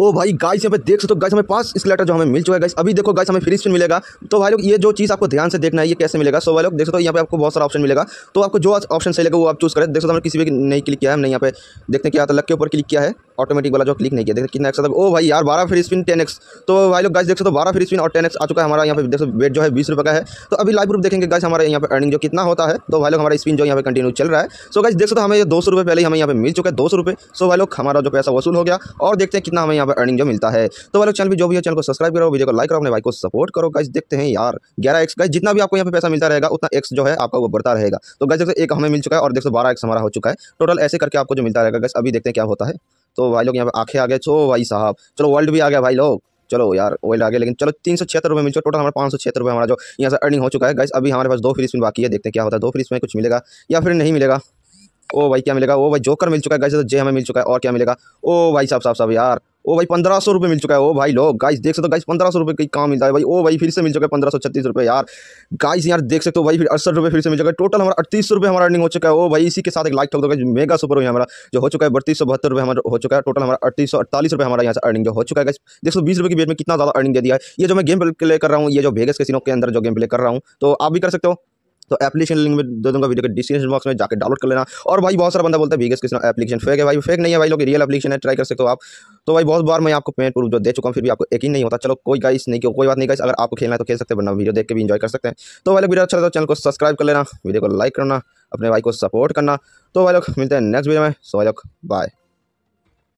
ओ भाई गाइस यहाँ पे देख सकते हो गाइस हमें पास इस लेटर जो हमें मिल चुका है गाइस अभी देखो गाइस हमें फ्री स्पिन मिलेगा तो भाई लोग ये जो चीज़ आपको ध्यान से देखना है ये कैसे मिलेगा सो भाई लोग देख सकते हो यहाँ पे आपको बहुत सारा ऑप्शन मिलेगा तो आपको जो ऑप्शन सही लगेगा वो आप चूज़ करें देख सकते हो हमने किसी भी नहीं क्लिक किया है हमने यहाँ पे देखते हैं क्या आता लक के ऊपर क्लिक किया है ऑटोमेटिक वाला जो क्लिक नहीं किया देखते कितना एक्स ओ भाई यार बारह फ्री स्पिन टेन एक्स तो भाई लोग गाइस देख सकते हो बारह फ्री स्पिन और टेन एक्स आ चुका है हमारा यहाँ पे देखो वेट जो है बीस रुपये का है तो अभी लाइव प्रूफ देखेंगे गाइस हमारे यहाँ पे अर्निंग जो कितना होता है तो भाई लोग हमारा स्पिन जो यहाँ पे कंटिन्यू चल रहा है सो गाइस देख सकते हो हमें दो सौ रुपये पहले हमें यहाँ पे मिल चुका है दो सौ रुपये सो भाई लोग हमारा जो पैसा वसूल हो गया और देखते हैं कितना हमें यहाँ पर अर्निंग जो मिलता है तो भाई लोग चैनल भी जो भी है चैनल को सब्सक्राइब करो वीडियो को लाइक करो अपने भाई को सपोर्ट करो गाइस देखते हैं यार ग्यारह एक्स गाइस जितना भी आपको यहाँ पे पैसा मिलता रहेगा उतना एक्स जो है आपका वो बढ़ता रहेगा तो गाइस देखो एक हमें मिल चुका है और देखो बारह एक्स हमारा हो चुका है टोटल ऐसे करके आपको जो मिलता रहेगा गाइस अभी देखते हैं क्या होता है तो भाई लोग यहाँ पर आँखें आ गए छो भाई साहब चलो वर्ल्ड भी आ गया भाई लोग चलो यार वर्ल्ड आ गया लेकिन चलो तीन सौ छिहत्तर रुपये मिल टोटल हमारा पाँच सौ छिहत्तर रुपये हमारा जो यहाँ से अर्निंग हो चुका है गैस अभी हमारे पास दो फ्री स्पिन बाकी है देखते हैं क्या होता है दो फ्री स्पिन कुछ मिलेगा या फिर नहीं मिलेगा ओ भाई क्या मिलेगा ओ भाई जोकर मिल चुका है गैस तो जे हमें मिल चुका है और क्या मिलेगा ओ भाई साहब साहब साहब यार ओ भाई पंद्रह सौ रुपये मिल चुका है ओ भाई लोग गाइस देख सकते हो गाइस पंद्रह सौ रुपये कहीं काम मिलता है भाई ओ भाई फिर से मिल चुका है पंद्रह सौ छत्तीस रुपये यार गाइस यार देख सकते हो भाई फिर अड़सठ रुपये फिर से मिल चुका है टोटल हमारा अड़तीस रुपये हमारा अर्निंग हो चुका है ओ भाई इसी के साथ एक लाइक ठोक दो मेगा सुपर हुई हमारा जो हो चुका है बत्तीस सौ बहत्तर रुपये हमारा हो चुका है टोटल हमारा अड़तीस सौ अड़तालीस रुपये हमारा यहाँ से अर्निंग जो हो चुका है गाइस देख सौ बीस रुपये की बेट में कितना ज़्यादा अर्निंग दे दिया है ये जो मैं गेम प्ले कर रहा हूँ ये जो भेगस के सीनों के अंदर जो गेम प्ले कर रहा हूँ तो आप भी कर सकते हो तो एप्लीकेशन लिंक में दे दूंगा वीडियो के डिस्क्रिप्शन बॉक्स में जाकर डाउनलोड कर लेना और भाई बहुत सारा बंदा बोलता है वीगस किसान एप्लीकेशन फेक है भाई फेक नहीं है भाई लोग रियल एप्लीकेशन है ट्राई कर सकते हो आप तो भाई बहुत बार मैं आपको पेमेंट प्रूफ जो दे चुका हूँ फिर भी आपको यकीन नहीं होता चलो कोई गाइस नहीं कोई बात नहीं गाइस अगर आपको खेलना है तो खेल सकते हैं वीडियो देख के भी इंजॉय कर सकते हैं तो भाई लोग वीडियो अच्छा लगता है चैनल को सब्सक्राइब कर लेना वीडियो को लाइक करना अपने भाई को सपोर्ट करना तो भाई लोग मिलते हैं नेक्स्ट वीडियो में सो भाई लोग बाय